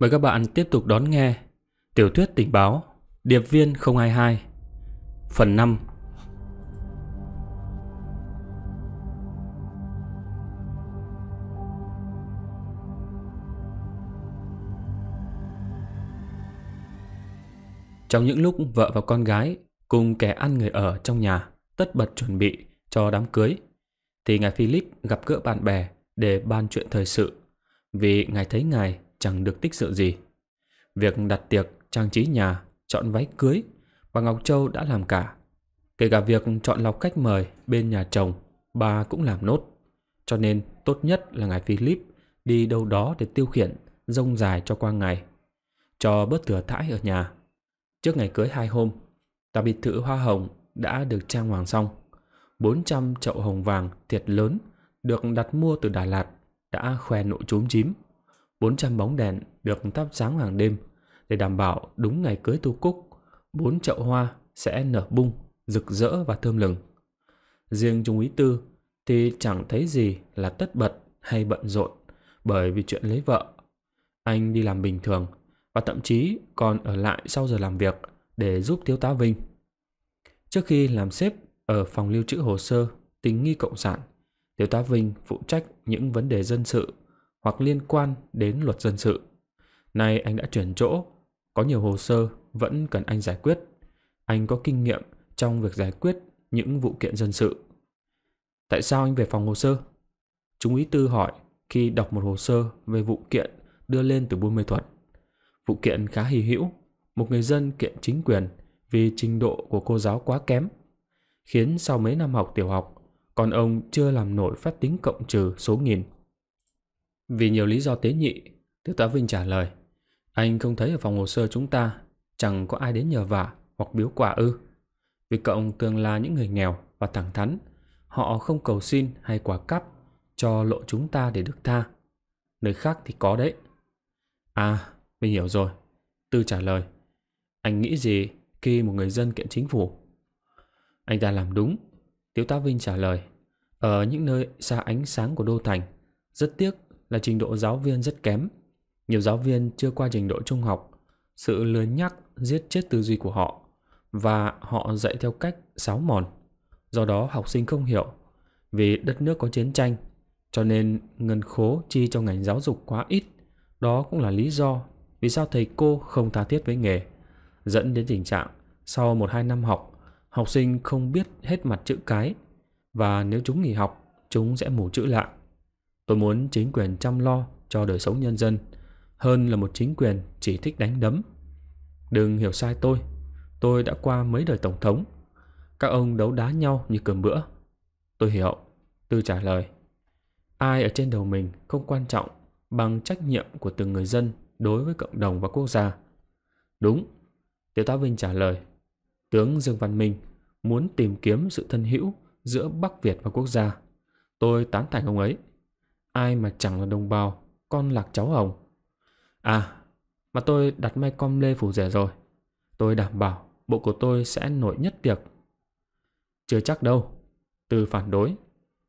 Mời các bạn tiếp tục đón nghe Tiểu thuyết tình báo Điệp viên 022 Phần 5 Trong những lúc vợ và con gái cùng kẻ ăn người ở trong nhà tất bật chuẩn bị cho đám cưới thì ngài Philip gặp gỡ bạn bè để ban chuyện thời sự vì ngài thấy ngài chẳng được tích sự gì. Việc đặt tiệc, trang trí nhà, chọn váy cưới, bà Ngọc Châu đã làm cả. Kể cả việc chọn lọc cách mời bên nhà chồng, bà cũng làm nốt. Cho nên tốt nhất là ngài Philip đi đâu đó để tiêu khiển, rông dài cho qua ngày. Cho bớt thừa thãi ở nhà. Trước ngày cưới hai hôm, tòa biệt thự hoa hồng đã được trang hoàng xong. 400 chậu hồng vàng thiệt lớn được đặt mua từ Đà Lạt đã khoe nụ trúm chím. 400 bóng đèn được thắp sáng hàng đêm để đảm bảo đúng ngày cưới tu cúc, bốn chậu hoa sẽ nở bung, rực rỡ và thơm lừng. Riêng Trung úy Tư thì chẳng thấy gì là tất bật hay bận rộn bởi vì chuyện lấy vợ. Anh đi làm bình thường và thậm chí còn ở lại sau giờ làm việc để giúp thiếu tá Vinh. Trước khi làm sếp ở phòng lưu trữ hồ sơ tình nghi cộng sản, thiếu tá Vinh phụ trách những vấn đề dân sự hoặc liên quan đến luật dân sự. Nay anh đã chuyển chỗ, có nhiều hồ sơ vẫn cần anh giải quyết. Anh có kinh nghiệm trong việc giải quyết những vụ kiện dân sự. Tại sao anh về phòng hồ sơ? Trung úy Tư hỏi khi đọc một hồ sơ về vụ kiện đưa lên từ Buôn Mê Thuật. Vụ kiện khá hy hữu, một người dân kiện chính quyền vì trình độ của cô giáo quá kém, khiến sau mấy năm học tiểu học, còn ông chưa làm nổi phép tính cộng trừ số nghìn vì nhiều lý do tế nhị, Tiêu tá Vinh trả lời. Anh không thấy ở phòng hồ sơ chúng ta chẳng có ai đến nhờ vả hoặc biếu quả ư. Vì cộng tương là những người nghèo và thẳng thắn, họ không cầu xin hay quả cắp cho lộ chúng ta để được tha. Nơi khác thì có đấy. À, mình hiểu rồi. Tư trả lời. Anh nghĩ gì khi một người dân kiện chính phủ? Anh ta làm đúng. Tiếu tá Vinh trả lời. Ở những nơi xa ánh sáng của đô thành, rất tiếc là trình độ giáo viên rất kém. Nhiều giáo viên chưa qua trình độ trung học, sự lười nhắc giết chết tư duy của họ và họ dạy theo cách sáo mòn. Do đó học sinh không hiểu vì đất nước có chiến tranh cho nên ngân khố chi cho ngành giáo dục quá ít. Đó cũng là lý do vì sao thầy cô không tha thiết với nghề, dẫn đến tình trạng sau 1-2 năm học, học sinh không biết hết mặt chữ cái và nếu chúng nghỉ học, chúng sẽ mù chữ lại. Tôi muốn chính quyền chăm lo cho đời sống nhân dân hơn là một chính quyền chỉ thích đánh đấm. Đừng hiểu sai tôi, tôi đã qua mấy đời tổng thống. Các ông đấu đá nhau như cơm bữa. Tôi hiểu, Tư trả lời. Ai ở trên đầu mình không quan trọng bằng trách nhiệm của từng người dân đối với cộng đồng và quốc gia. Đúng, Tiểu tá Vinh trả lời. Tướng Dương Văn Minh muốn tìm kiếm sự thân hữu giữa Bắc Việt và quốc gia. Tôi tán thành ông ấy ai mà chẳng là đồng bào, con lạc cháu hồng. À, mà tôi đặt may com lê phủ rẻ rồi. Tôi đảm bảo bộ của tôi sẽ nổi nhất tiệc. Chưa chắc đâu, từ phản đối.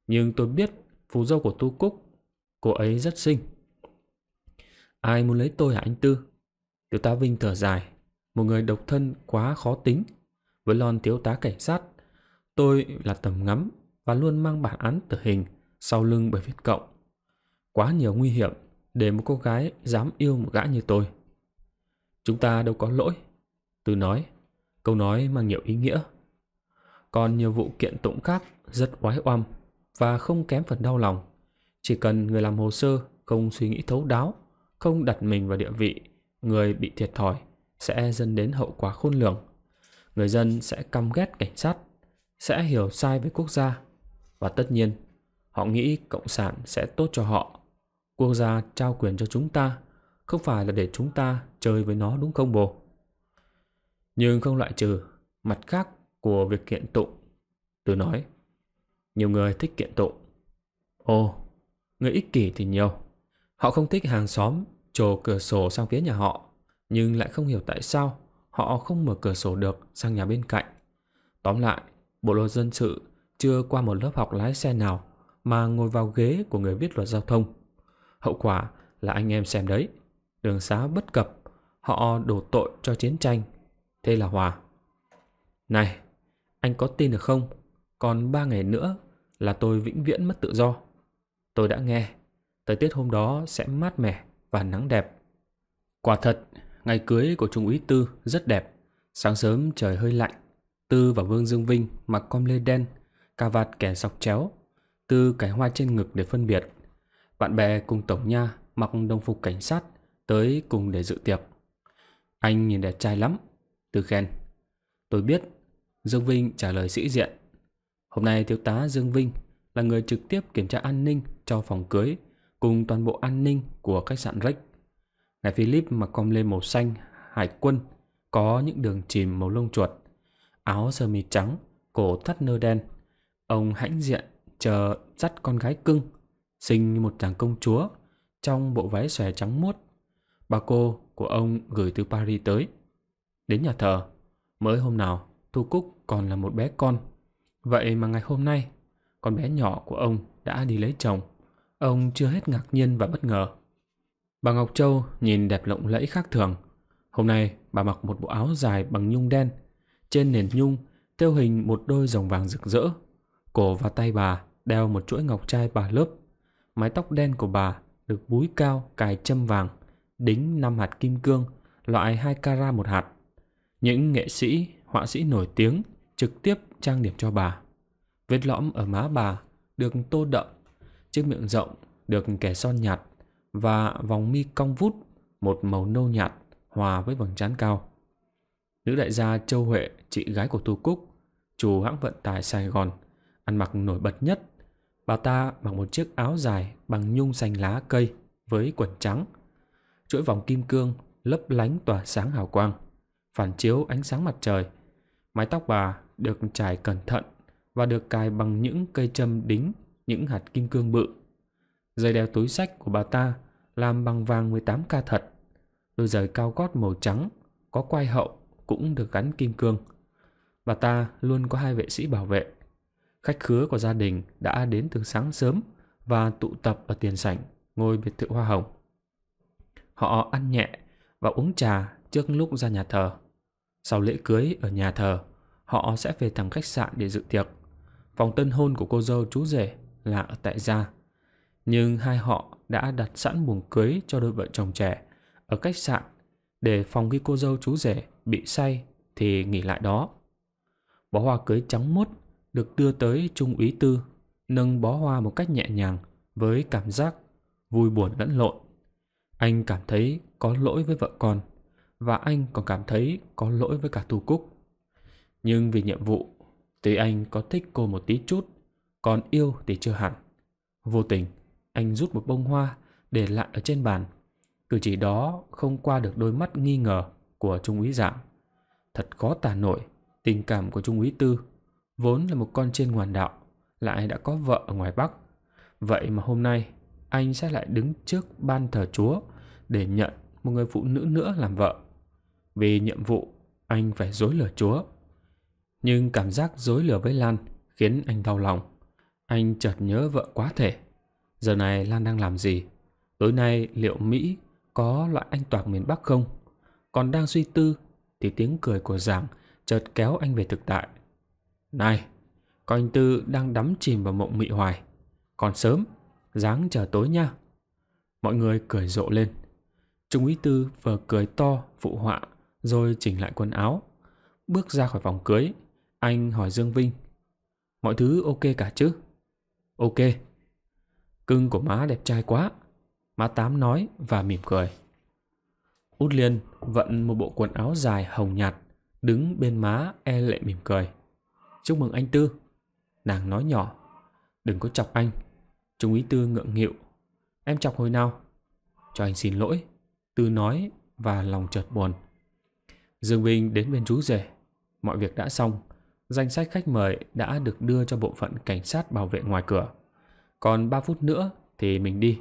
Nhưng tôi biết phù dâu của Tu Cúc, cô ấy rất xinh. Ai muốn lấy tôi hả anh Tư? Tiểu tá Vinh thở dài, một người độc thân quá khó tính. Với lon thiếu tá cảnh sát, tôi là tầm ngắm và luôn mang bản án tử hình sau lưng bởi Việt Cộng quá nhiều nguy hiểm để một cô gái dám yêu một gã như tôi. Chúng ta đâu có lỗi. Từ nói, câu nói mang nhiều ý nghĩa. Còn nhiều vụ kiện tụng khác rất oái oăm và không kém phần đau lòng. Chỉ cần người làm hồ sơ không suy nghĩ thấu đáo, không đặt mình vào địa vị, người bị thiệt thòi sẽ dẫn đến hậu quả khôn lường. Người dân sẽ căm ghét cảnh sát, sẽ hiểu sai với quốc gia. Và tất nhiên, họ nghĩ Cộng sản sẽ tốt cho họ Quốc gia trao quyền cho chúng ta Không phải là để chúng ta chơi với nó đúng không bồ Nhưng không loại trừ Mặt khác của việc kiện tụng Tôi nói Nhiều người thích kiện tụng Ồ, người ích kỷ thì nhiều Họ không thích hàng xóm trồ cửa sổ sang phía nhà họ Nhưng lại không hiểu tại sao Họ không mở cửa sổ được sang nhà bên cạnh Tóm lại, bộ luật dân sự chưa qua một lớp học lái xe nào mà ngồi vào ghế của người viết luật giao thông. Hậu quả là anh em xem đấy. Đường xá bất cập, họ đổ tội cho chiến tranh. Thế là hòa. Này, anh có tin được không? Còn ba ngày nữa là tôi vĩnh viễn mất tự do. Tôi đã nghe, thời tiết hôm đó sẽ mát mẻ và nắng đẹp. Quả thật, ngày cưới của Trung úy Tư rất đẹp. Sáng sớm trời hơi lạnh, Tư và Vương Dương Vinh mặc com lê đen, cà vạt kẻ sọc chéo, Tư cái hoa trên ngực để phân biệt. Bạn bè cùng tổng nha mặc đồng phục cảnh sát tới cùng để dự tiệc. Anh nhìn đẹp trai lắm, Từ khen. Tôi biết, Dương Vinh trả lời sĩ diện. Hôm nay thiếu tá Dương Vinh là người trực tiếp kiểm tra an ninh cho phòng cưới cùng toàn bộ an ninh của khách sạn Rex. Ngài Philip mặc com lê màu xanh, hải quân, có những đường chìm màu lông chuột, áo sơ mi trắng, cổ thắt nơ đen. Ông hãnh diện chờ dắt con gái cưng sinh như một chàng công chúa trong bộ váy xòe trắng muốt. Bà cô của ông gửi từ Paris tới. Đến nhà thờ, mới hôm nào Thu Cúc còn là một bé con. Vậy mà ngày hôm nay, con bé nhỏ của ông đã đi lấy chồng. Ông chưa hết ngạc nhiên và bất ngờ. Bà Ngọc Châu nhìn đẹp lộng lẫy khác thường. Hôm nay bà mặc một bộ áo dài bằng nhung đen. Trên nền nhung thêu hình một đôi rồng vàng rực rỡ. Cổ và tay bà đeo một chuỗi ngọc trai bà lớp mái tóc đen của bà được búi cao cài châm vàng, đính 5 hạt kim cương, loại 2 cara một hạt. Những nghệ sĩ, họa sĩ nổi tiếng trực tiếp trang điểm cho bà. Vết lõm ở má bà được tô đậm, chiếc miệng rộng được kẻ son nhạt và vòng mi cong vút một màu nâu nhạt hòa với vầng trán cao. Nữ đại gia Châu Huệ, chị gái của Tu Cúc, chủ hãng vận tải Sài Gòn, ăn mặc nổi bật nhất Bà ta mặc một chiếc áo dài bằng nhung xanh lá cây với quần trắng. Chuỗi vòng kim cương lấp lánh tỏa sáng hào quang, phản chiếu ánh sáng mặt trời. Mái tóc bà được trải cẩn thận và được cài bằng những cây châm đính những hạt kim cương bự. Dây đeo túi sách của bà ta làm bằng vàng 18K thật. Đôi giày cao gót màu trắng có quai hậu cũng được gắn kim cương. Bà ta luôn có hai vệ sĩ bảo vệ Khách khứa của gia đình đã đến từ sáng sớm và tụ tập ở tiền sảnh ngôi biệt thự hoa hồng. Họ ăn nhẹ và uống trà trước lúc ra nhà thờ. Sau lễ cưới ở nhà thờ, họ sẽ về thẳng khách sạn để dự tiệc. Phòng tân hôn của cô dâu chú rể là ở tại gia. Nhưng hai họ đã đặt sẵn buồng cưới cho đôi vợ chồng trẻ ở khách sạn để phòng khi cô dâu chú rể bị say thì nghỉ lại đó. Bó hoa cưới trắng mốt được đưa tới trung úy tư nâng bó hoa một cách nhẹ nhàng với cảm giác vui buồn lẫn lộn anh cảm thấy có lỗi với vợ con và anh còn cảm thấy có lỗi với cả thu cúc nhưng vì nhiệm vụ tuy anh có thích cô một tí chút còn yêu thì chưa hẳn vô tình anh rút một bông hoa để lại ở trên bàn cử chỉ đó không qua được đôi mắt nghi ngờ của trung úy dạng thật khó tả nổi tình cảm của trung úy tư vốn là một con trên ngoàn đạo, lại đã có vợ ở ngoài Bắc. Vậy mà hôm nay, anh sẽ lại đứng trước ban thờ Chúa để nhận một người phụ nữ nữa làm vợ. Vì nhiệm vụ, anh phải dối lừa Chúa. Nhưng cảm giác dối lừa với Lan khiến anh đau lòng. Anh chợt nhớ vợ quá thể. Giờ này Lan đang làm gì? Tối nay liệu Mỹ có loại anh toạc miền Bắc không? Còn đang suy tư thì tiếng cười của giảng chợt kéo anh về thực tại. Này, có anh Tư đang đắm chìm vào mộng mị hoài. Còn sớm, dáng chờ tối nha. Mọi người cười rộ lên. Trung úy Tư vừa cười to, phụ họa, rồi chỉnh lại quần áo. Bước ra khỏi phòng cưới, anh hỏi Dương Vinh. Mọi thứ ok cả chứ? Ok. Cưng của má đẹp trai quá. Má Tám nói và mỉm cười. Út Liên vận một bộ quần áo dài hồng nhạt, đứng bên má e lệ mỉm cười. Chúc mừng anh Tư Nàng nói nhỏ Đừng có chọc anh Trung úy Tư ngượng nghịu Em chọc hồi nào Cho anh xin lỗi Tư nói và lòng chợt buồn Dương Vinh đến bên chú rể Mọi việc đã xong Danh sách khách mời đã được đưa cho bộ phận cảnh sát bảo vệ ngoài cửa Còn ba phút nữa thì mình đi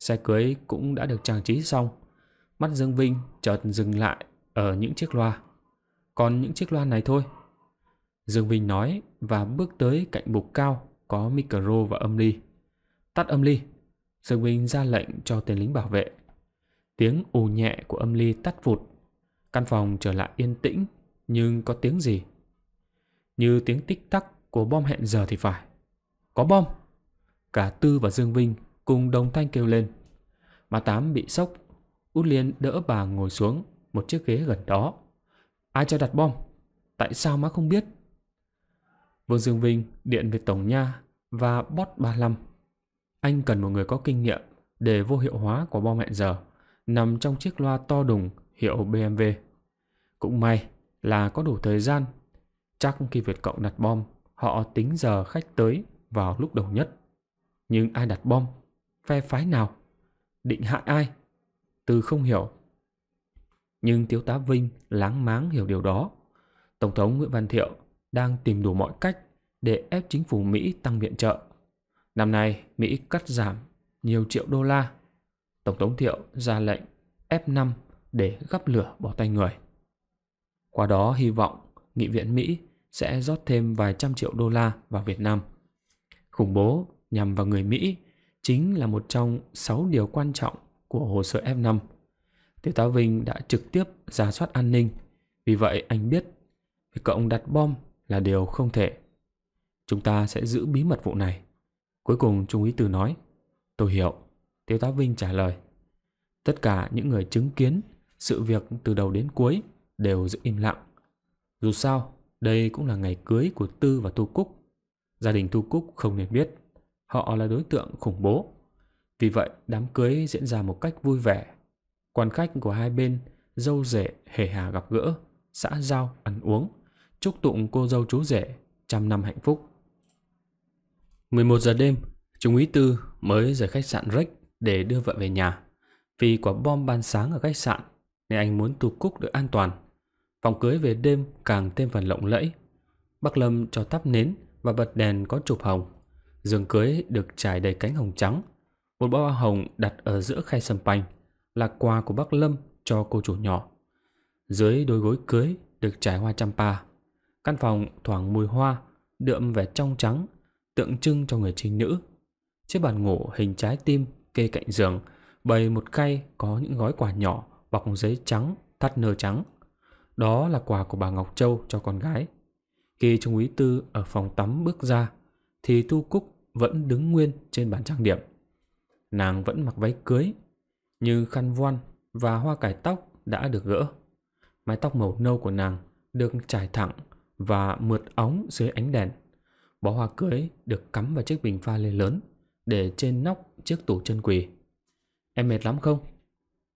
Xe cưới cũng đã được trang trí xong Mắt Dương Vinh chợt dừng lại ở những chiếc loa Còn những chiếc loa này thôi Dương Vinh nói và bước tới cạnh bục cao có micro và âm ly. Tắt âm ly. Dương Vinh ra lệnh cho tên lính bảo vệ. Tiếng ù nhẹ của âm ly tắt vụt. Căn phòng trở lại yên tĩnh nhưng có tiếng gì? Như tiếng tích tắc của bom hẹn giờ thì phải. Có bom! Cả Tư và Dương Vinh cùng đồng thanh kêu lên. Mà Tám bị sốc. Út Liên đỡ bà ngồi xuống một chiếc ghế gần đó. Ai cho đặt bom? Tại sao má không biết? Vương Dương Vinh điện về Tổng Nha và Bot 35. Anh cần một người có kinh nghiệm để vô hiệu hóa quả bom hẹn giờ nằm trong chiếc loa to đùng hiệu BMW. Cũng may là có đủ thời gian. Chắc khi Việt Cộng đặt bom, họ tính giờ khách tới vào lúc đầu nhất. Nhưng ai đặt bom? Phe phái nào? Định hại ai? Từ không hiểu. Nhưng Thiếu tá Vinh láng máng hiểu điều đó. Tổng thống Nguyễn Văn Thiệu đang tìm đủ mọi cách để ép chính phủ Mỹ tăng viện trợ. Năm nay, Mỹ cắt giảm nhiều triệu đô la. Tổng thống Thiệu ra lệnh F5 để gấp lửa bỏ tay người. Qua đó hy vọng Nghị viện Mỹ sẽ rót thêm vài trăm triệu đô la vào Việt Nam. Khủng bố nhằm vào người Mỹ chính là một trong 6 điều quan trọng của hồ sơ F5. Thiếu tá Vinh đã trực tiếp giả soát an ninh, vì vậy anh biết việc cậu đặt bom là điều không thể. Chúng ta sẽ giữ bí mật vụ này. Cuối cùng Trung úy Từ nói, tôi hiểu. Tiêu tá Vinh trả lời. Tất cả những người chứng kiến sự việc từ đầu đến cuối đều giữ im lặng. Dù sao, đây cũng là ngày cưới của Tư và Thu Cúc. Gia đình Thu Cúc không nên biết, họ là đối tượng khủng bố. Vì vậy, đám cưới diễn ra một cách vui vẻ. Quan khách của hai bên dâu rể hề hà gặp gỡ, xã giao, ăn uống – chúc tụng cô dâu chú rể trăm năm hạnh phúc. 11 giờ đêm, Trung úy Tư mới rời khách sạn Rex để đưa vợ về nhà. Vì quả bom ban sáng ở khách sạn nên anh muốn tu cúc được an toàn. Phòng cưới về đêm càng thêm phần lộng lẫy. Bắc Lâm cho tắp nến và bật đèn có chụp hồng. Giường cưới được trải đầy cánh hồng trắng. Một bao hoa hồng đặt ở giữa khay sâm panh là quà của Bắc Lâm cho cô chủ nhỏ. Dưới đôi gối cưới được trải hoa champa Căn phòng thoảng mùi hoa, đượm vẻ trong trắng, tượng trưng cho người trinh nữ. Chiếc bàn ngủ hình trái tim kê cạnh giường, bày một khay có những gói quà nhỏ bọc giấy trắng, thắt nơ trắng. Đó là quà của bà Ngọc Châu cho con gái. Khi Trung úy Tư ở phòng tắm bước ra, thì Tu Cúc vẫn đứng nguyên trên bàn trang điểm. Nàng vẫn mặc váy cưới, như khăn voan và hoa cải tóc đã được gỡ. Mái tóc màu nâu của nàng được trải thẳng và mượt óng dưới ánh đèn. Bó hoa cưới được cắm vào chiếc bình pha lê lớn để trên nóc chiếc tủ chân quỳ. Em mệt lắm không?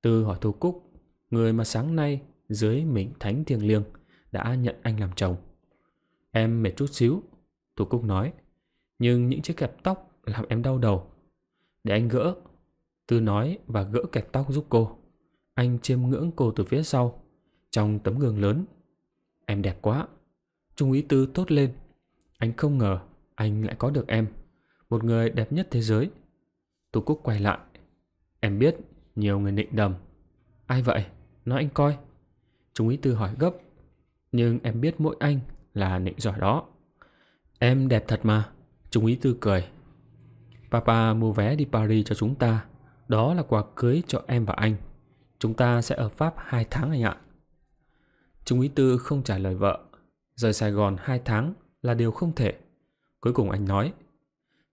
Tư hỏi Thu Cúc, người mà sáng nay dưới mình thánh thiêng liêng đã nhận anh làm chồng. Em mệt chút xíu, Thu Cúc nói, nhưng những chiếc kẹp tóc làm em đau đầu. Để anh gỡ, Tư nói và gỡ kẹp tóc giúp cô. Anh chiêm ngưỡng cô từ phía sau, trong tấm gương lớn. Em đẹp quá, Trung úy Tư tốt lên. Anh không ngờ anh lại có được em, một người đẹp nhất thế giới. Tú Cúc quay lại. Em biết nhiều người nịnh đầm. Ai vậy? Nói anh coi. Trung úy Tư hỏi gấp. Nhưng em biết mỗi anh là nịnh giỏi đó. Em đẹp thật mà. Trung úy Tư cười. Papa mua vé đi Paris cho chúng ta. Đó là quà cưới cho em và anh. Chúng ta sẽ ở Pháp 2 tháng anh ạ. Trung úy Tư không trả lời vợ Rời Sài Gòn 2 tháng là điều không thể. Cuối cùng anh nói,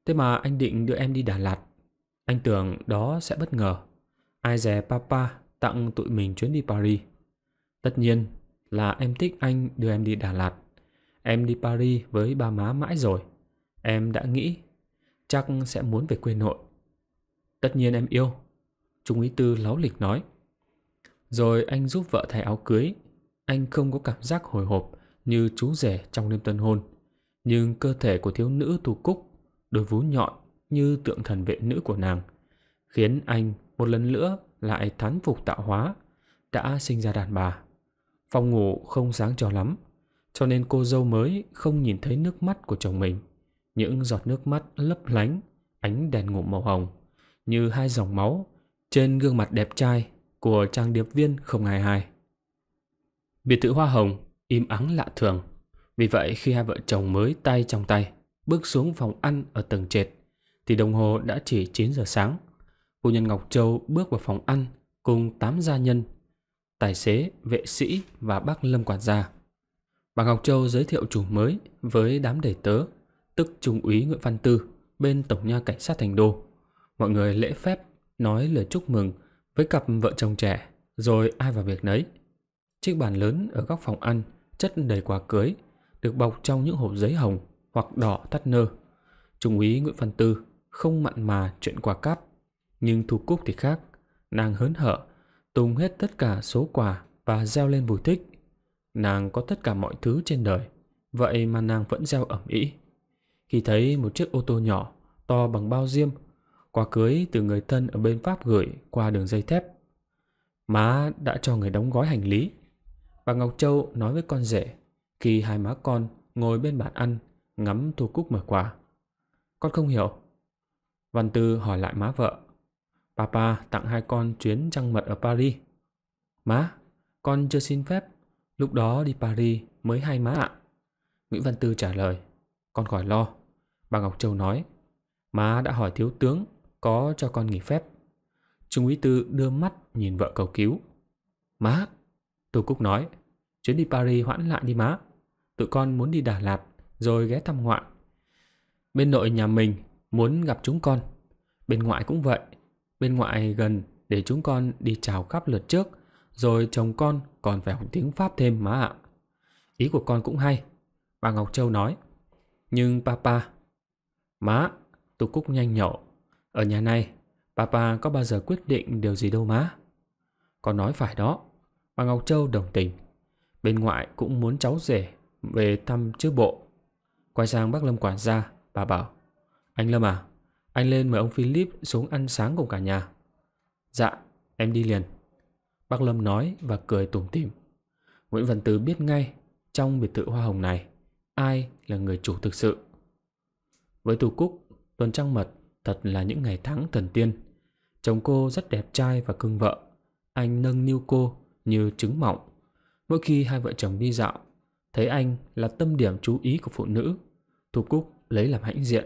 thế mà anh định đưa em đi Đà Lạt. Anh tưởng đó sẽ bất ngờ. Ai dè papa tặng tụi mình chuyến đi Paris. Tất nhiên là em thích anh đưa em đi Đà Lạt. Em đi Paris với ba má mãi rồi. Em đã nghĩ chắc sẽ muốn về quê nội. Tất nhiên em yêu. Trung úy tư láu lịch nói. Rồi anh giúp vợ thay áo cưới. Anh không có cảm giác hồi hộp như chú rể trong đêm tân hôn. Nhưng cơ thể của thiếu nữ tu cúc, đôi vú nhọn như tượng thần vệ nữ của nàng, khiến anh một lần nữa lại thán phục tạo hóa, đã sinh ra đàn bà. Phòng ngủ không sáng cho lắm, cho nên cô dâu mới không nhìn thấy nước mắt của chồng mình. Những giọt nước mắt lấp lánh, ánh đèn ngủ màu hồng, như hai dòng máu trên gương mặt đẹp trai của trang điệp viên không hai hai. Biệt thự hoa hồng im ắng lạ thường. Vì vậy khi hai vợ chồng mới tay trong tay bước xuống phòng ăn ở tầng trệt thì đồng hồ đã chỉ 9 giờ sáng. Phu nhân Ngọc Châu bước vào phòng ăn cùng 8 gia nhân, tài xế, vệ sĩ và bác Lâm quản gia. Bà Ngọc Châu giới thiệu chủ mới với đám đầy tớ, tức Trung úy Nguyễn Văn Tư bên Tổng nha Cảnh sát Thành Đô. Mọi người lễ phép nói lời chúc mừng với cặp vợ chồng trẻ, rồi ai vào việc nấy. Chiếc bàn lớn ở góc phòng ăn chất đầy quà cưới, được bọc trong những hộp giấy hồng hoặc đỏ thắt nơ. Trung úy Nguyễn Văn Tư không mặn mà chuyện quà cáp, nhưng Thu Cúc thì khác, nàng hớn hở, tung hết tất cả số quà và gieo lên vui thích. Nàng có tất cả mọi thứ trên đời, vậy mà nàng vẫn gieo ẩm ý. Khi thấy một chiếc ô tô nhỏ, to bằng bao diêm, quà cưới từ người thân ở bên Pháp gửi qua đường dây thép. Má đã cho người đóng gói hành lý, Bà Ngọc Châu nói với con rể khi hai má con ngồi bên bàn ăn ngắm thu cúc mở quà. Con không hiểu. Văn Tư hỏi lại má vợ. Papa tặng hai con chuyến trăng mật ở Paris. Má, con chưa xin phép. Lúc đó đi Paris mới hai má ạ. Nguyễn Văn Tư trả lời. Con khỏi lo. Bà Ngọc Châu nói. Má đã hỏi thiếu tướng có cho con nghỉ phép. Trung úy Tư đưa mắt nhìn vợ cầu cứu. Má, Tô Cúc nói, chuyến đi Paris hoãn lại đi má. Tụi con muốn đi Đà Lạt, rồi ghé thăm ngoại. Bên nội nhà mình muốn gặp chúng con. Bên ngoại cũng vậy. Bên ngoại gần để chúng con đi chào khắp lượt trước. Rồi chồng con còn phải học tiếng Pháp thêm má ạ. Ý của con cũng hay. Bà Ngọc Châu nói. Nhưng papa... Má, Tô Cúc nhanh nhậu. Ở nhà này, papa có bao giờ quyết định điều gì đâu má. Con nói phải đó. Bà Ngọc Châu đồng tình. Bên ngoại cũng muốn cháu rể về thăm chữ bộ. Quay sang bác Lâm quản gia, bà bảo. Anh Lâm à, anh lên mời ông Philip xuống ăn sáng cùng cả nhà. Dạ, em đi liền. Bác Lâm nói và cười tủm tỉm. Nguyễn Văn Tứ biết ngay trong biệt thự hoa hồng này ai là người chủ thực sự. Với Tù Cúc, Tuần Trăng Mật thật là những ngày tháng thần tiên. Chồng cô rất đẹp trai và cưng vợ. Anh nâng niu cô như trứng mọng. Mỗi khi hai vợ chồng đi dạo, thấy anh là tâm điểm chú ý của phụ nữ, Thu Cúc lấy làm hãnh diện.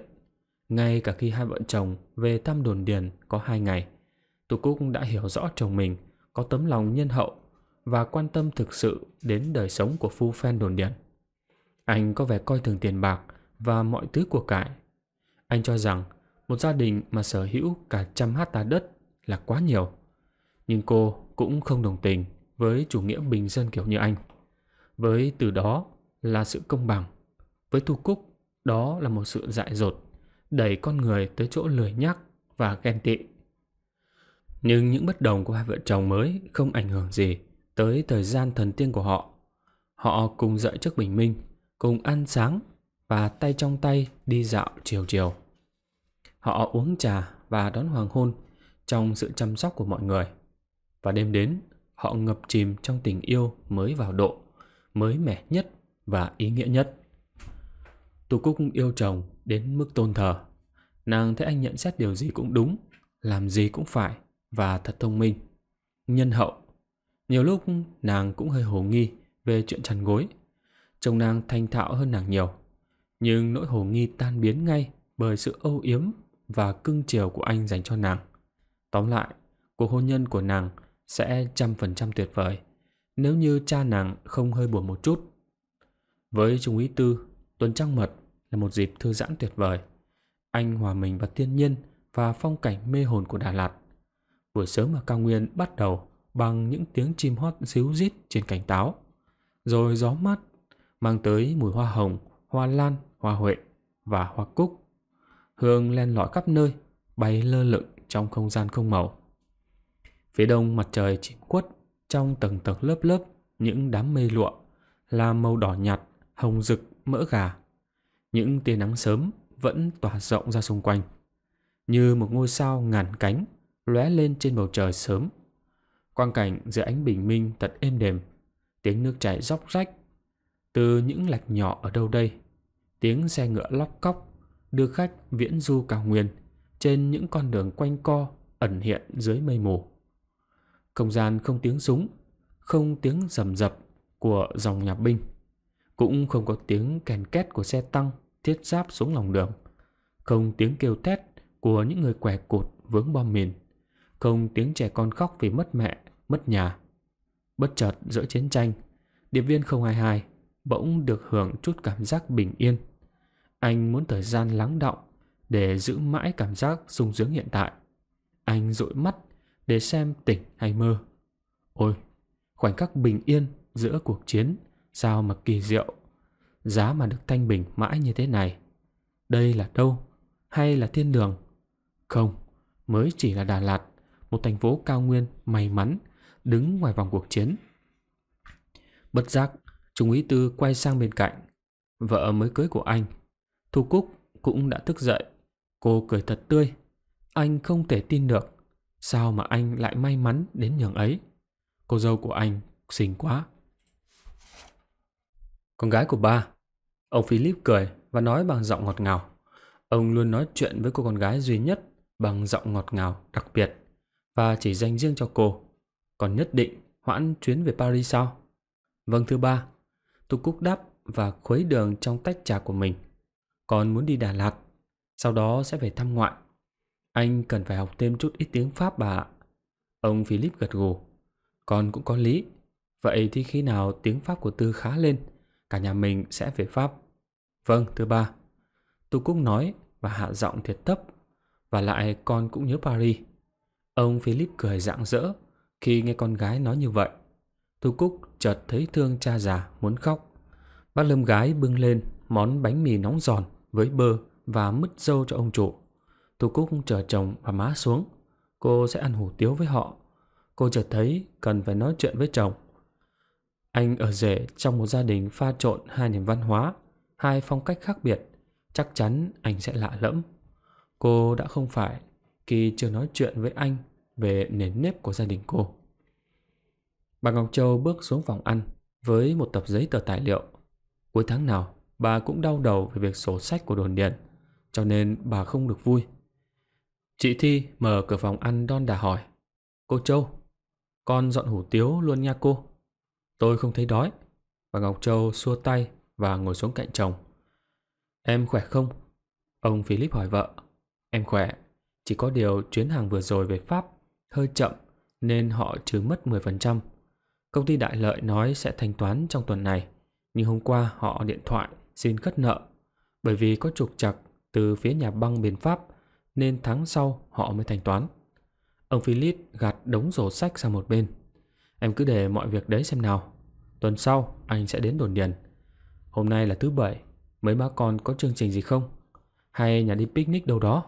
Ngay cả khi hai vợ chồng về thăm đồn điền có hai ngày, Thu Cúc đã hiểu rõ chồng mình có tấm lòng nhân hậu và quan tâm thực sự đến đời sống của phu phen đồn điền. Anh có vẻ coi thường tiền bạc và mọi thứ của cải. Anh cho rằng một gia đình mà sở hữu cả trăm hecta đất là quá nhiều. Nhưng cô cũng không đồng tình với chủ nghĩa bình dân kiểu như anh. Với từ đó là sự công bằng. Với thu cúc, đó là một sự dại dột, đẩy con người tới chỗ lười nhắc và ghen tị. Nhưng những bất đồng của hai vợ chồng mới không ảnh hưởng gì tới thời gian thần tiên của họ. Họ cùng dậy trước bình minh, cùng ăn sáng và tay trong tay đi dạo chiều chiều. Họ uống trà và đón hoàng hôn trong sự chăm sóc của mọi người. Và đêm đến, họ ngập chìm trong tình yêu mới vào độ, mới mẻ nhất và ý nghĩa nhất. Tú Cúc yêu chồng đến mức tôn thờ. Nàng thấy anh nhận xét điều gì cũng đúng, làm gì cũng phải và thật thông minh, nhân hậu. Nhiều lúc nàng cũng hơi hồ nghi về chuyện chăn gối. Chồng nàng thanh thạo hơn nàng nhiều, nhưng nỗi hồ nghi tan biến ngay bởi sự âu yếm và cưng chiều của anh dành cho nàng. Tóm lại, cuộc hôn nhân của nàng – sẽ trăm phần trăm tuyệt vời nếu như cha nàng không hơi buồn một chút. Với Trung úy Tư, tuần trăng mật là một dịp thư giãn tuyệt vời. Anh hòa mình vào thiên nhiên và phong cảnh mê hồn của Đà Lạt. Buổi sớm ở cao nguyên bắt đầu bằng những tiếng chim hót xíu rít trên cành táo. Rồi gió mát mang tới mùi hoa hồng, hoa lan, hoa huệ và hoa cúc. Hương len lỏi khắp nơi, bay lơ lửng trong không gian không màu. Phía đông mặt trời chìm quất trong tầng tầng lớp lớp những đám mây lụa là màu đỏ nhạt, hồng rực, mỡ gà. Những tia nắng sớm vẫn tỏa rộng ra xung quanh, như một ngôi sao ngàn cánh lóe lên trên bầu trời sớm. Quang cảnh dưới ánh bình minh thật êm đềm, tiếng nước chảy róc rách từ những lạch nhỏ ở đâu đây, tiếng xe ngựa lóc cóc đưa khách viễn du cao nguyên trên những con đường quanh co ẩn hiện dưới mây mù. Không gian không tiếng súng, không tiếng rầm rập của dòng nhà binh, cũng không có tiếng kèn két của xe tăng thiết giáp xuống lòng đường, không tiếng kêu thét của những người què cụt vướng bom mìn, không tiếng trẻ con khóc vì mất mẹ, mất nhà. Bất chợt giữa chiến tranh, điệp viên 022 bỗng được hưởng chút cảm giác bình yên. Anh muốn thời gian lắng động để giữ mãi cảm giác sung sướng hiện tại. Anh dụi mắt để xem tỉnh hay mơ. Ôi, khoảnh khắc bình yên giữa cuộc chiến sao mà kỳ diệu. Giá mà được thanh bình mãi như thế này. Đây là đâu? Hay là thiên đường? Không, mới chỉ là Đà Lạt, một thành phố cao nguyên may mắn đứng ngoài vòng cuộc chiến. Bất giác, Trung úy Tư quay sang bên cạnh. Vợ mới cưới của anh, Thu Cúc cũng đã thức dậy. Cô cười thật tươi. Anh không thể tin được Sao mà anh lại may mắn đến nhường ấy? Cô dâu của anh xinh quá. Con gái của ba. Ông Philip cười và nói bằng giọng ngọt ngào. Ông luôn nói chuyện với cô con gái duy nhất bằng giọng ngọt ngào đặc biệt và chỉ dành riêng cho cô. Còn nhất định hoãn chuyến về Paris sao? Vâng thưa ba. Tôi cúc đáp và khuấy đường trong tách trà của mình. Còn muốn đi Đà Lạt, sau đó sẽ về thăm ngoại anh cần phải học thêm chút ít tiếng Pháp bà Ông Philip gật gù. Con cũng có lý. Vậy thì khi nào tiếng Pháp của Tư khá lên, cả nhà mình sẽ về Pháp. Vâng, thưa ba. Tu Cúc nói và hạ giọng thiệt thấp. Và lại con cũng nhớ Paris. Ông Philip cười rạng rỡ khi nghe con gái nói như vậy. Tu Cúc chợt thấy thương cha già muốn khóc. Bác Lâm gái bưng lên món bánh mì nóng giòn với bơ và mứt dâu cho ông chủ. Tú Cúc chờ chồng và má xuống. Cô sẽ ăn hủ tiếu với họ. Cô chợt thấy cần phải nói chuyện với chồng. Anh ở rể trong một gia đình pha trộn hai nền văn hóa, hai phong cách khác biệt. Chắc chắn anh sẽ lạ lẫm. Cô đã không phải khi chưa nói chuyện với anh về nền nếp của gia đình cô. Bà Ngọc Châu bước xuống phòng ăn với một tập giấy tờ tài liệu. Cuối tháng nào, bà cũng đau đầu về việc sổ sách của đồn điện, cho nên bà không được vui Chị Thi mở cửa phòng ăn đon đà hỏi. Cô Châu, con dọn hủ tiếu luôn nha cô. Tôi không thấy đói. Và Ngọc Châu xua tay và ngồi xuống cạnh chồng. Em khỏe không? Ông Philip hỏi vợ. Em khỏe, chỉ có điều chuyến hàng vừa rồi về Pháp hơi chậm nên họ trừ mất 10%. Công ty đại lợi nói sẽ thanh toán trong tuần này, nhưng hôm qua họ điện thoại xin khất nợ bởi vì có trục trặc từ phía nhà băng bên Pháp nên tháng sau họ mới thanh toán. Ông Philip gạt đống rổ sách sang một bên. Em cứ để mọi việc đấy xem nào. Tuần sau anh sẽ đến đồn điền. Hôm nay là thứ bảy, mấy má con có chương trình gì không? Hay nhà đi picnic đâu đó?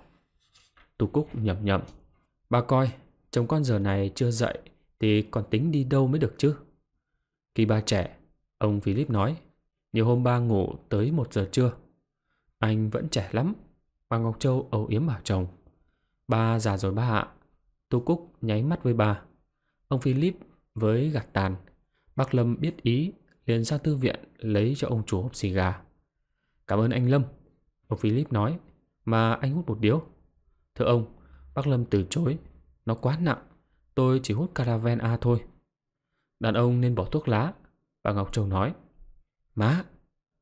Tù Cúc nhậm nhậm. Ba coi, chồng con giờ này chưa dậy thì còn tính đi đâu mới được chứ? Khi ba trẻ, ông Philip nói, nhiều hôm ba ngủ tới một giờ trưa. Anh vẫn trẻ lắm, bà Ngọc Châu ấu yếm bảo chồng. Ba già rồi ba ạ. Tô Cúc nháy mắt với bà. Ông Philip với gạt tàn. Bác Lâm biết ý, liền ra thư viện lấy cho ông chủ hộp xì gà. Cảm ơn anh Lâm, ông Philip nói, mà anh hút một điếu. Thưa ông, bác Lâm từ chối, nó quá nặng, tôi chỉ hút Caravan A thôi. Đàn ông nên bỏ thuốc lá, bà Ngọc Châu nói. Má,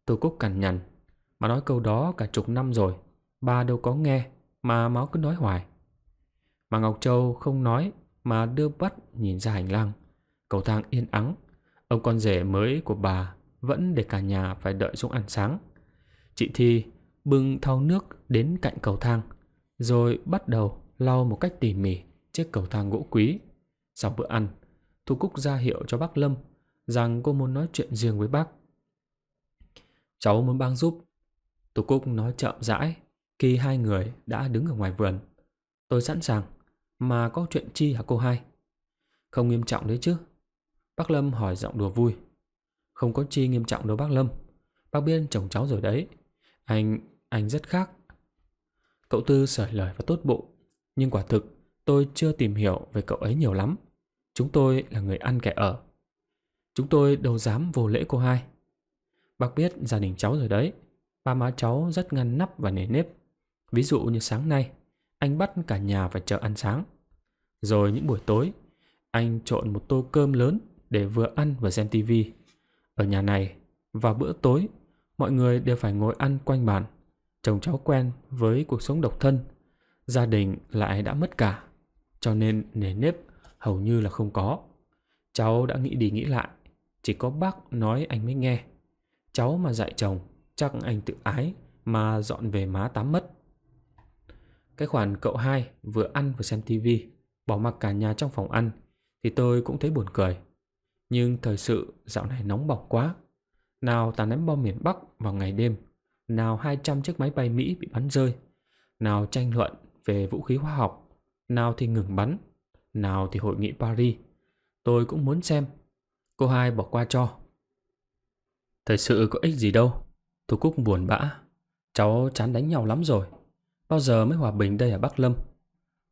tô cúc cằn nhằn, mà nói câu đó cả chục năm rồi, Bà đâu có nghe mà máu cứ nói hoài. Mà Ngọc Châu không nói mà đưa bắt nhìn ra hành lang. Cầu thang yên ắng. Ông con rể mới của bà vẫn để cả nhà phải đợi xuống ăn sáng. Chị Thi bưng thau nước đến cạnh cầu thang rồi bắt đầu lau một cách tỉ mỉ chiếc cầu thang gỗ quý. Sau bữa ăn, Thu Cúc ra hiệu cho bác Lâm rằng cô muốn nói chuyện riêng với bác. Cháu muốn bang giúp. thu Cúc nói chậm rãi khi hai người đã đứng ở ngoài vườn Tôi sẵn sàng Mà có chuyện chi hả cô hai Không nghiêm trọng đấy chứ Bác Lâm hỏi giọng đùa vui Không có chi nghiêm trọng đâu bác Lâm Bác Biên chồng cháu rồi đấy Anh, anh rất khác Cậu Tư sởi lời và tốt bụng Nhưng quả thực tôi chưa tìm hiểu về cậu ấy nhiều lắm Chúng tôi là người ăn kẻ ở Chúng tôi đâu dám vô lễ cô hai Bác biết gia đình cháu rồi đấy Ba má cháu rất ngăn nắp và nề nếp Ví dụ như sáng nay, anh bắt cả nhà phải chờ ăn sáng. Rồi những buổi tối, anh trộn một tô cơm lớn để vừa ăn vừa xem tivi. Ở nhà này, vào bữa tối, mọi người đều phải ngồi ăn quanh bàn. Chồng cháu quen với cuộc sống độc thân, gia đình lại đã mất cả, cho nên nề nếp hầu như là không có. Cháu đã nghĩ đi nghĩ lại, chỉ có bác nói anh mới nghe. Cháu mà dạy chồng, chắc anh tự ái mà dọn về má tám mất. Cái khoản cậu hai vừa ăn vừa xem tivi, bỏ mặc cả nhà trong phòng ăn, thì tôi cũng thấy buồn cười. Nhưng thời sự dạo này nóng bỏng quá. Nào tàn ném bom miền Bắc vào ngày đêm, nào 200 chiếc máy bay Mỹ bị bắn rơi, nào tranh luận về vũ khí hóa học, nào thì ngừng bắn, nào thì hội nghị Paris. Tôi cũng muốn xem. Cô hai bỏ qua cho. Thời sự có ích gì đâu. Thu Cúc buồn bã. Cháu chán đánh nhau lắm rồi. Bao giờ mới hòa bình đây ở Bắc Lâm?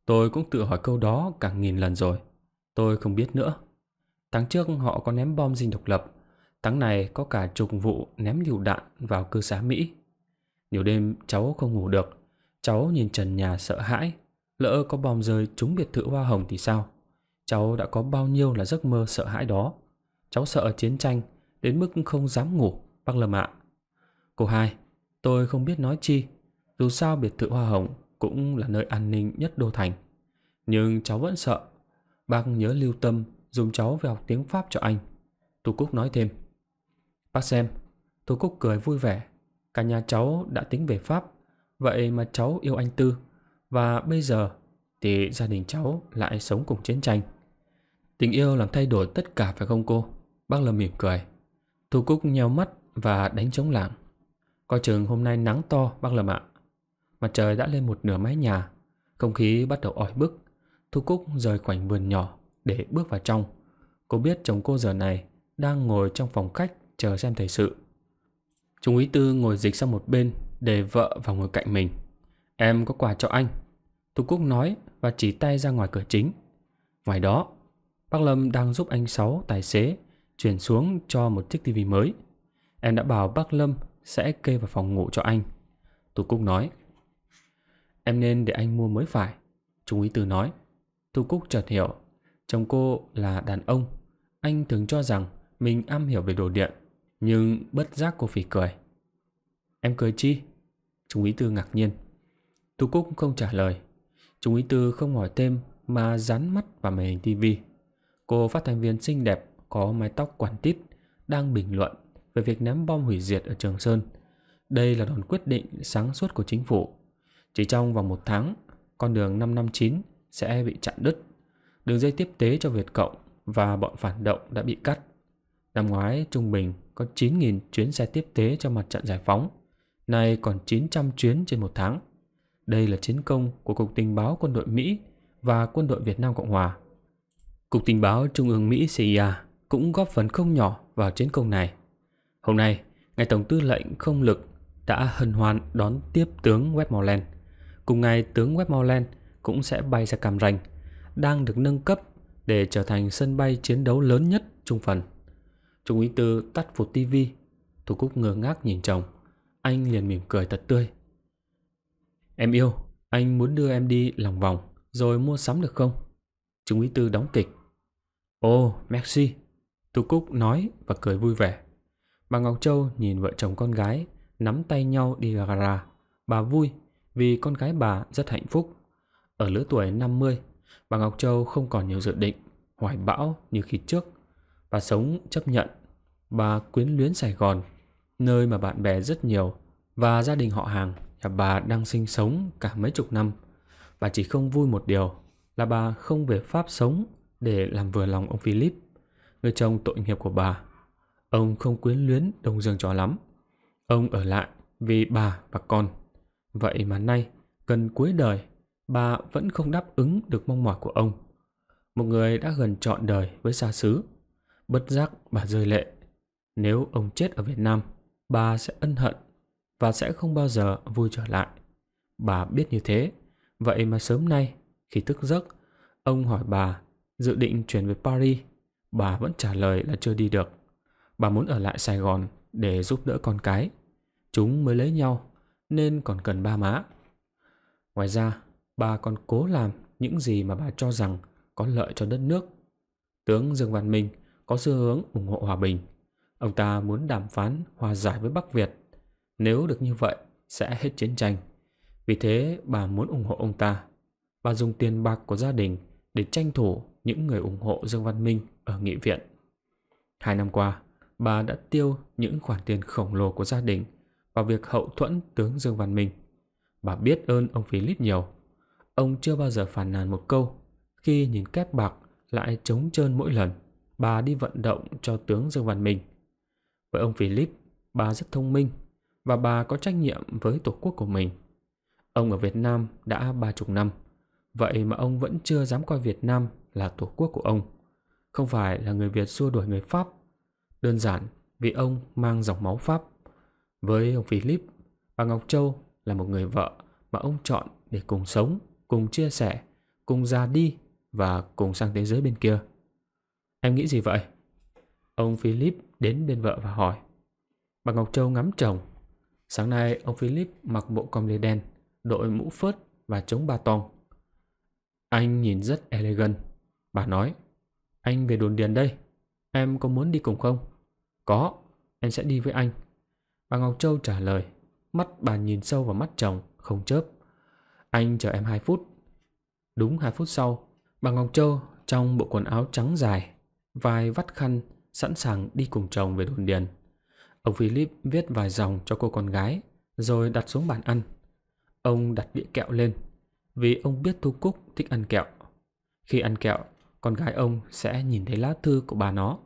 Tôi cũng tự hỏi câu đó cả nghìn lần rồi. Tôi không biết nữa. Tháng trước họ có ném bom dinh độc lập. Tháng này có cả chục vụ ném liều đạn vào cư xá Mỹ. Nhiều đêm cháu không ngủ được. Cháu nhìn trần nhà sợ hãi. Lỡ có bom rơi trúng biệt thự Hoa Hồng thì sao? Cháu đã có bao nhiêu là giấc mơ sợ hãi đó. Cháu sợ chiến tranh đến mức không dám ngủ, bác Lâm ạ. Cô hai, tôi không biết nói chi dù sao biệt thự Hoa Hồng cũng là nơi an ninh nhất đô thành. Nhưng cháu vẫn sợ. Bác nhớ lưu tâm dùng cháu về học tiếng Pháp cho anh. Tô Cúc nói thêm. Bác xem. Tô Cúc cười vui vẻ. Cả nhà cháu đã tính về Pháp. Vậy mà cháu yêu anh Tư. Và bây giờ thì gia đình cháu lại sống cùng chiến tranh. Tình yêu làm thay đổi tất cả phải không cô? Bác Lâm mỉm cười. Thu Cúc nheo mắt và đánh trống lảng. Coi chừng hôm nay nắng to bác Lâm ạ. Mặt trời đã lên một nửa mái nhà Không khí bắt đầu oi bức Thu Cúc rời khoảnh vườn nhỏ Để bước vào trong Cô biết chồng cô giờ này Đang ngồi trong phòng khách chờ xem thời sự Trung úy Tư ngồi dịch sang một bên Để vợ vào ngồi cạnh mình Em có quà cho anh Thu Cúc nói và chỉ tay ra ngoài cửa chính Ngoài đó Bác Lâm đang giúp anh Sáu tài xế Chuyển xuống cho một chiếc tivi mới Em đã bảo bác Lâm sẽ kê vào phòng ngủ cho anh Tú Cúc nói Em nên để anh mua mới phải Trung úy Từ nói Thu Cúc chợt hiểu Chồng cô là đàn ông Anh thường cho rằng mình am hiểu về đồ điện Nhưng bất giác cô phỉ cười Em cười chi? Trung úy Tư ngạc nhiên Thu Cúc không trả lời Trung úy Tư không hỏi thêm Mà dán mắt vào màn hình tivi Cô phát thanh viên xinh đẹp Có mái tóc quản tít Đang bình luận về việc ném bom hủy diệt ở Trường Sơn Đây là đòn quyết định sáng suốt của chính phủ chỉ trong vòng một tháng, con đường 559 sẽ bị chặn đứt. Đường dây tiếp tế cho Việt Cộng và bọn phản động đã bị cắt. Năm ngoái trung bình có 9.000 chuyến xe tiếp tế cho mặt trận giải phóng. Nay còn 900 chuyến trên một tháng. Đây là chiến công của Cục Tình báo Quân đội Mỹ và Quân đội Việt Nam Cộng Hòa. Cục Tình báo Trung ương Mỹ CIA e cũng góp phần không nhỏ vào chiến công này. Hôm nay, Ngài Tổng Tư lệnh Không Lực đã hân hoan đón tiếp tướng Westmoreland. Cùng ngày tướng Westmoreland cũng sẽ bay ra Cam Ranh, đang được nâng cấp để trở thành sân bay chiến đấu lớn nhất trung phần. Trung úy tư tắt vụt TV. Thủ Cúc ngơ ngác nhìn chồng. Anh liền mỉm cười thật tươi. Em yêu, anh muốn đưa em đi lòng vòng rồi mua sắm được không? Trung úy tư đóng kịch. Ồ, oh, merci. Thủ Cúc nói và cười vui vẻ. Bà Ngọc Châu nhìn vợ chồng con gái nắm tay nhau đi gara. Bà vui vì con gái bà rất hạnh phúc. Ở lứa tuổi 50, bà Ngọc Châu không còn nhiều dự định, hoài bão như khi trước. Bà sống chấp nhận, bà quyến luyến Sài Gòn, nơi mà bạn bè rất nhiều và gia đình họ hàng nhà bà đang sinh sống cả mấy chục năm. Bà chỉ không vui một điều là bà không về Pháp sống để làm vừa lòng ông Philip, người chồng tội nghiệp của bà. Ông không quyến luyến đồng dương chó lắm. Ông ở lại vì bà và con. Vậy mà nay, gần cuối đời, bà vẫn không đáp ứng được mong mỏi của ông. Một người đã gần trọn đời với xa xứ, bất giác bà rơi lệ. Nếu ông chết ở Việt Nam, bà sẽ ân hận và sẽ không bao giờ vui trở lại. Bà biết như thế, vậy mà sớm nay, khi thức giấc, ông hỏi bà dự định chuyển về Paris, bà vẫn trả lời là chưa đi được. Bà muốn ở lại Sài Gòn để giúp đỡ con cái. Chúng mới lấy nhau nên còn cần ba má. Ngoài ra, bà còn cố làm những gì mà bà cho rằng có lợi cho đất nước. Tướng Dương Văn Minh có xu hướng ủng hộ hòa bình. Ông ta muốn đàm phán hòa giải với Bắc Việt. Nếu được như vậy, sẽ hết chiến tranh. Vì thế, bà muốn ủng hộ ông ta. Bà dùng tiền bạc của gia đình để tranh thủ những người ủng hộ Dương Văn Minh ở nghị viện. Hai năm qua, bà đã tiêu những khoản tiền khổng lồ của gia đình – vào việc hậu thuẫn tướng Dương Văn Minh. Bà biết ơn ông Philip nhiều. Ông chưa bao giờ phản nàn một câu. Khi nhìn kép bạc lại trống trơn mỗi lần, bà đi vận động cho tướng Dương Văn Minh. Với ông Philip, bà rất thông minh và bà có trách nhiệm với tổ quốc của mình. Ông ở Việt Nam đã ba chục năm, vậy mà ông vẫn chưa dám coi Việt Nam là tổ quốc của ông. Không phải là người Việt xua đuổi người Pháp, đơn giản vì ông mang dòng máu Pháp. Với ông Philip, bà Ngọc Châu là một người vợ mà ông chọn để cùng sống, cùng chia sẻ, cùng ra đi và cùng sang thế giới bên kia. Em nghĩ gì vậy? Ông Philip đến bên vợ và hỏi. Bà Ngọc Châu ngắm chồng. Sáng nay ông Philip mặc bộ com lê đen, đội mũ phớt và chống ba tong. Anh nhìn rất elegant. Bà nói, anh về đồn điền đây. Em có muốn đi cùng không? Có, em sẽ đi với anh. Bà Ngọc Châu trả lời, mắt bà nhìn sâu vào mắt chồng, không chớp. Anh chờ em 2 phút. Đúng 2 phút sau, bà Ngọc Châu trong bộ quần áo trắng dài, vai vắt khăn, sẵn sàng đi cùng chồng về đồn điền. Ông Philip viết vài dòng cho cô con gái, rồi đặt xuống bàn ăn. Ông đặt đĩa kẹo lên, vì ông biết Thu Cúc thích ăn kẹo. Khi ăn kẹo, con gái ông sẽ nhìn thấy lá thư của bà nó.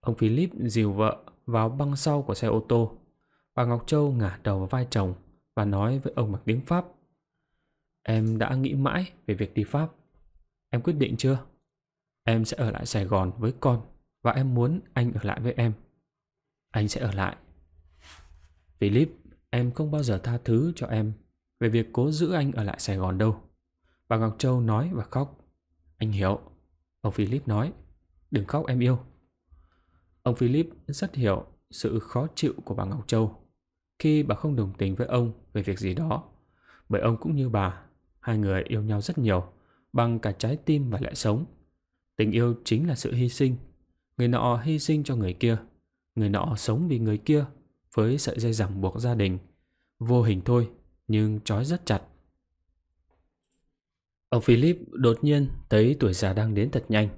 Ông Philip dìu vợ vào băng sau của xe ô tô Bà Ngọc Châu ngả đầu vào vai chồng và nói với ông bằng tiếng Pháp. Em đã nghĩ mãi về việc đi Pháp. Em quyết định chưa? Em sẽ ở lại Sài Gòn với con và em muốn anh ở lại với em. Anh sẽ ở lại. Philip, em không bao giờ tha thứ cho em về việc cố giữ anh ở lại Sài Gòn đâu. Bà Ngọc Châu nói và khóc. Anh hiểu. Ông Philip nói. Đừng khóc em yêu. Ông Philip rất hiểu sự khó chịu của bà Ngọc Châu khi bà không đồng tình với ông về việc gì đó. Bởi ông cũng như bà, hai người yêu nhau rất nhiều, bằng cả trái tim và lẽ sống. Tình yêu chính là sự hy sinh. Người nọ hy sinh cho người kia, người nọ sống vì người kia với sợi dây ràng buộc gia đình. Vô hình thôi, nhưng trói rất chặt. Ông Philip đột nhiên thấy tuổi già đang đến thật nhanh.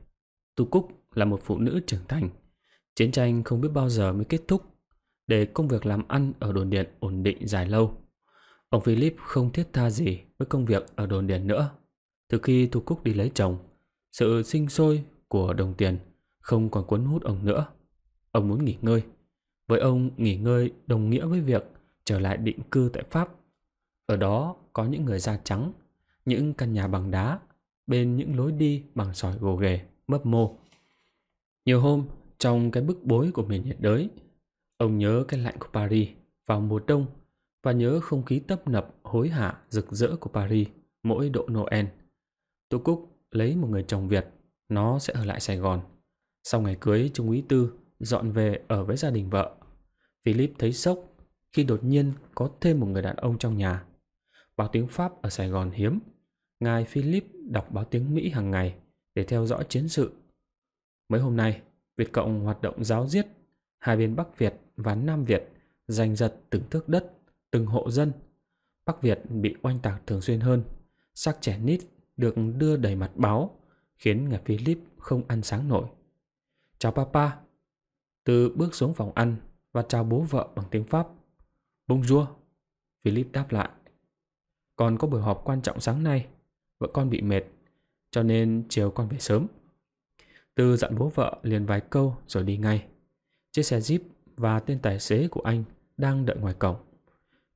Tu Cúc là một phụ nữ trưởng thành. Chiến tranh không biết bao giờ mới kết thúc để công việc làm ăn ở đồn điện ổn định dài lâu. Ông Philip không thiết tha gì với công việc ở đồn điện nữa. Từ khi Thu Cúc đi lấy chồng, sự sinh sôi của đồng tiền không còn cuốn hút ông nữa. Ông muốn nghỉ ngơi. Với ông, nghỉ ngơi đồng nghĩa với việc trở lại định cư tại Pháp. Ở đó có những người da trắng, những căn nhà bằng đá, bên những lối đi bằng sỏi gồ ghề, mấp mô. Nhiều hôm, trong cái bức bối của miền nhiệt đới, Ông nhớ cái lạnh của Paris vào mùa đông và nhớ không khí tấp nập hối hả rực rỡ của Paris mỗi độ Noel. Tô Cúc lấy một người chồng Việt, nó sẽ ở lại Sài Gòn. Sau ngày cưới Trung úy Tư dọn về ở với gia đình vợ. Philip thấy sốc khi đột nhiên có thêm một người đàn ông trong nhà. Báo tiếng Pháp ở Sài Gòn hiếm. Ngài Philip đọc báo tiếng Mỹ hàng ngày để theo dõi chiến sự. Mấy hôm nay, Việt Cộng hoạt động giáo diết Hai bên Bắc Việt và Nam Việt giành giật từng thước đất, từng hộ dân. Bắc Việt bị oanh tạc thường xuyên hơn, xác trẻ nít được đưa đầy mặt báo, khiến ngài Philip không ăn sáng nổi. Chào papa. Từ bước xuống phòng ăn và chào bố vợ bằng tiếng Pháp. Bonjour. Philip đáp lại. Con có buổi họp quan trọng sáng nay, vợ con bị mệt, cho nên chiều con về sớm. Từ dặn bố vợ liền vài câu rồi đi ngay. Chiếc xe Jeep và tên tài xế của anh đang đợi ngoài cổng.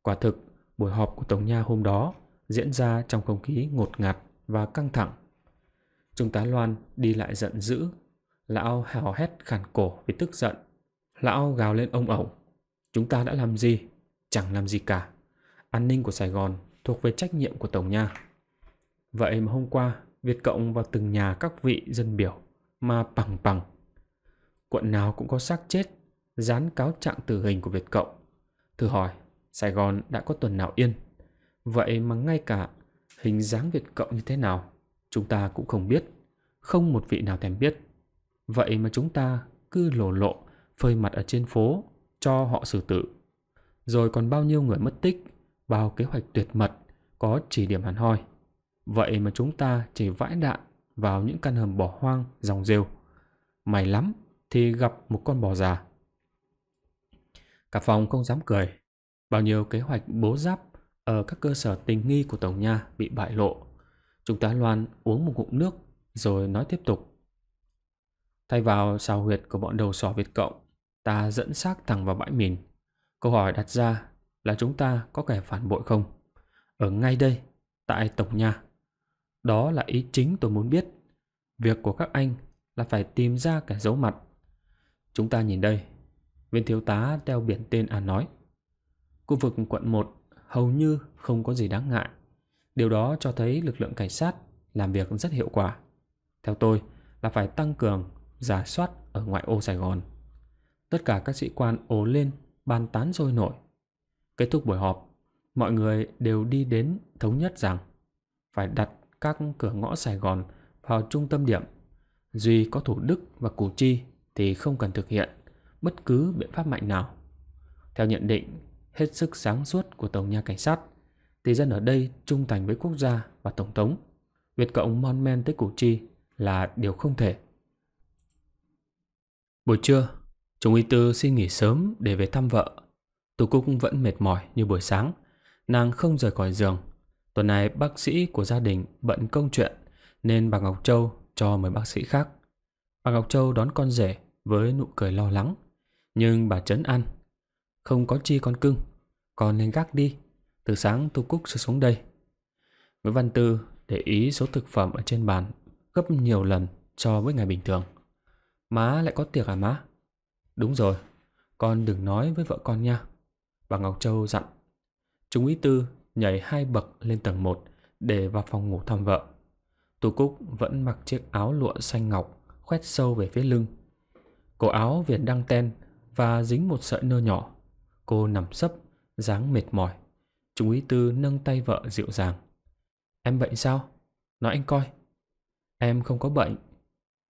Quả thực, buổi họp của Tổng Nha hôm đó diễn ra trong không khí ngột ngạt và căng thẳng. Trung tá Loan đi lại giận dữ, lão hào hét khàn cổ vì tức giận. Lão gào lên ông ẩu chúng ta đã làm gì? Chẳng làm gì cả. An ninh của Sài Gòn thuộc về trách nhiệm của Tổng Nha. Vậy mà hôm qua, Việt Cộng vào từng nhà các vị dân biểu mà bằng bằng quận nào cũng có xác chết, dán cáo trạng tử hình của Việt Cộng. Thử hỏi, Sài Gòn đã có tuần nào yên? Vậy mà ngay cả hình dáng Việt Cộng như thế nào, chúng ta cũng không biết. Không một vị nào thèm biết. Vậy mà chúng ta cứ lổ lộ, phơi mặt ở trên phố, cho họ xử tử. Rồi còn bao nhiêu người mất tích, bao kế hoạch tuyệt mật, có chỉ điểm hẳn hoi. Vậy mà chúng ta chỉ vãi đạn vào những căn hầm bỏ hoang, dòng rêu. May lắm thì gặp một con bò già. Cả phòng không dám cười. Bao nhiêu kế hoạch bố giáp ở các cơ sở tình nghi của Tổng Nha bị bại lộ. chúng ta Loan uống một ngụm nước rồi nói tiếp tục. Thay vào sao huyệt của bọn đầu sò Việt Cộng, ta dẫn xác thẳng vào bãi mìn. Câu hỏi đặt ra là chúng ta có kẻ phản bội không? Ở ngay đây, tại Tổng Nha. Đó là ý chính tôi muốn biết. Việc của các anh là phải tìm ra kẻ giấu mặt Chúng ta nhìn đây. Viên thiếu tá đeo biển tên à nói. Khu vực quận 1 hầu như không có gì đáng ngại. Điều đó cho thấy lực lượng cảnh sát làm việc rất hiệu quả. Theo tôi là phải tăng cường giả soát ở ngoại ô Sài Gòn. Tất cả các sĩ quan ố lên, bàn tán sôi nổi. Kết thúc buổi họp, mọi người đều đi đến thống nhất rằng phải đặt các cửa ngõ Sài Gòn vào trung tâm điểm. Duy có Thủ Đức và Củ Chi thì không cần thực hiện bất cứ biện pháp mạnh nào. Theo nhận định hết sức sáng suốt của Tổng nhà cảnh sát, thì dân ở đây trung thành với quốc gia và Tổng thống. Việc cộng mon men tới củ chi là điều không thể. Buổi trưa, Trung úy Tư xin nghỉ sớm để về thăm vợ. Tú Cúc vẫn mệt mỏi như buổi sáng, nàng không rời khỏi giường. Tuần này bác sĩ của gia đình bận công chuyện nên bà Ngọc Châu cho mời bác sĩ khác. Bà Ngọc Châu đón con rể với nụ cười lo lắng. Nhưng bà trấn an. Không có chi con cưng, con lên gác đi. Từ sáng tu cúc sẽ xuống đây. Nguyễn Văn Tư để ý số thực phẩm ở trên bàn gấp nhiều lần so với ngày bình thường. Má lại có tiệc à má? Đúng rồi, con đừng nói với vợ con nha. Bà Ngọc Châu dặn. Trung úy Tư nhảy hai bậc lên tầng một để vào phòng ngủ thăm vợ. Tu Cúc vẫn mặc chiếc áo lụa xanh ngọc khoét sâu về phía lưng Cổ áo viền đăng ten và dính một sợi nơ nhỏ. Cô nằm sấp, dáng mệt mỏi. Trung úy Tư nâng tay vợ dịu dàng. Em bệnh sao? Nói anh coi. Em không có bệnh.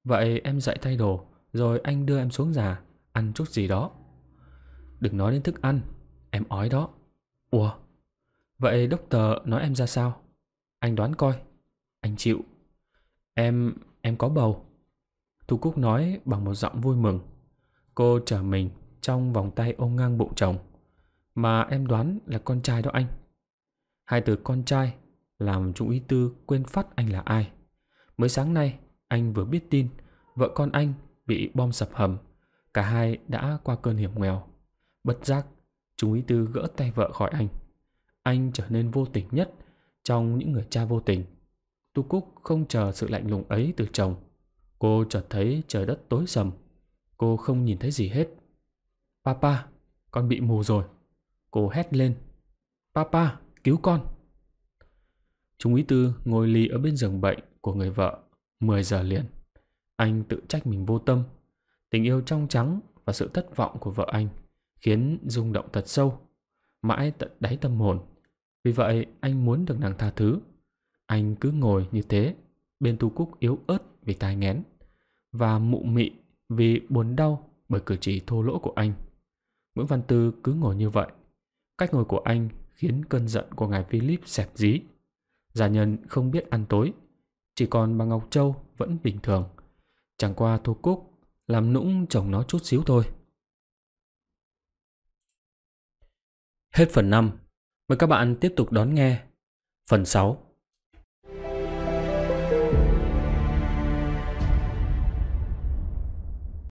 Vậy em dậy thay đồ, rồi anh đưa em xuống già, ăn chút gì đó. Đừng nói đến thức ăn, em ói đó. Ủa? Vậy đốc tờ nói em ra sao? Anh đoán coi. Anh chịu. Em, em có bầu. Thu Cúc nói bằng một giọng vui mừng. Cô trở mình trong vòng tay ôm ngang bụng chồng. Mà em đoán là con trai đó anh. Hai từ con trai làm Trung Ý Tư quên phát anh là ai. Mới sáng nay anh vừa biết tin vợ con anh bị bom sập hầm. Cả hai đã qua cơn hiểm nghèo. Bất giác, Trung Ý Tư gỡ tay vợ khỏi anh. Anh trở nên vô tình nhất trong những người cha vô tình. Tu Cúc không chờ sự lạnh lùng ấy từ chồng Cô chợt thấy trời đất tối sầm. Cô không nhìn thấy gì hết. Papa, con bị mù rồi. Cô hét lên. Papa, cứu con. Trung úy Tư ngồi lì ở bên giường bệnh của người vợ 10 giờ liền. Anh tự trách mình vô tâm. Tình yêu trong trắng và sự thất vọng của vợ anh khiến rung động thật sâu, mãi tận đáy tâm hồn. Vì vậy, anh muốn được nàng tha thứ. Anh cứ ngồi như thế, bên tu cúc yếu ớt vì tai nghén và mụ mị vì buồn đau bởi cử chỉ thô lỗ của anh. Nguyễn Văn Tư cứ ngồi như vậy. Cách ngồi của anh khiến cơn giận của ngài Philip xẹp dí. Gia nhân không biết ăn tối, chỉ còn bà Ngọc Châu vẫn bình thường. Chẳng qua thô Cúc làm nũng chồng nó chút xíu thôi. Hết phần 5, mời các bạn tiếp tục đón nghe phần 6.